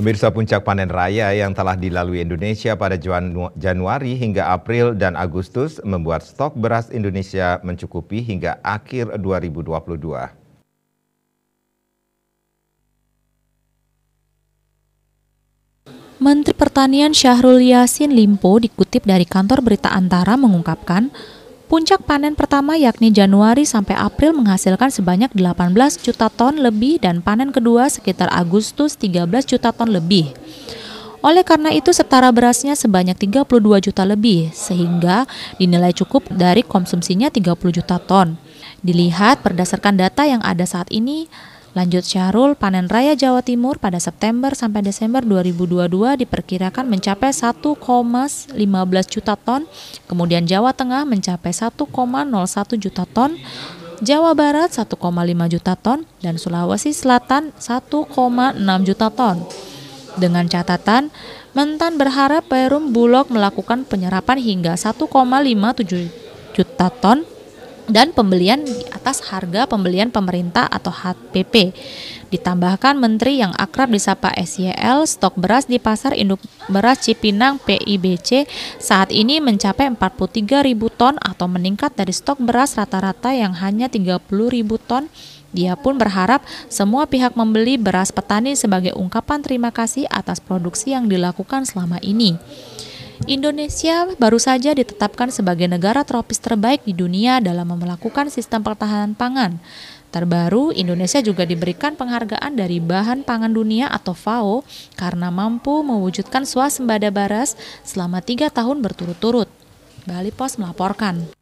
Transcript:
Pemirsa puncak panen raya yang telah dilalui Indonesia pada Januari hingga April dan Agustus membuat stok beras Indonesia mencukupi hingga akhir 2022. Menteri Pertanian Syahrul Yasin Limpo dikutip dari kantor berita Antara mengungkapkan Puncak panen pertama yakni Januari sampai April menghasilkan sebanyak 18 juta ton lebih dan panen kedua sekitar Agustus 13 juta ton lebih. Oleh karena itu setara berasnya sebanyak 32 juta lebih sehingga dinilai cukup dari konsumsinya 30 juta ton. Dilihat berdasarkan data yang ada saat ini, Lanjut Syahrul, panen raya Jawa Timur pada September sampai Desember 2022 diperkirakan mencapai 1,15 juta ton, kemudian Jawa Tengah mencapai 1,01 juta ton, Jawa Barat 1,5 juta ton, dan Sulawesi Selatan 1,6 juta ton. Dengan catatan, Mentan berharap Perum Bulog melakukan penyerapan hingga 1,57 juta ton dan pembelian di atas harga pembelian pemerintah atau HPP. Ditambahkan menteri yang akrab disapa SYL, stok beras di pasar induk beras Cipinang PIBC saat ini mencapai 43 ribu ton atau meningkat dari stok beras rata-rata yang hanya 30 ribu ton dia pun berharap semua pihak membeli beras petani sebagai ungkapan terima kasih atas produksi yang dilakukan selama ini. Indonesia baru saja ditetapkan sebagai negara tropis terbaik di dunia dalam melakukan sistem pertahanan pangan. Terbaru, Indonesia juga diberikan penghargaan dari Bahan Pangan Dunia atau FAO karena mampu mewujudkan swasembada baras selama tiga tahun berturut-turut. Bali Pos melaporkan.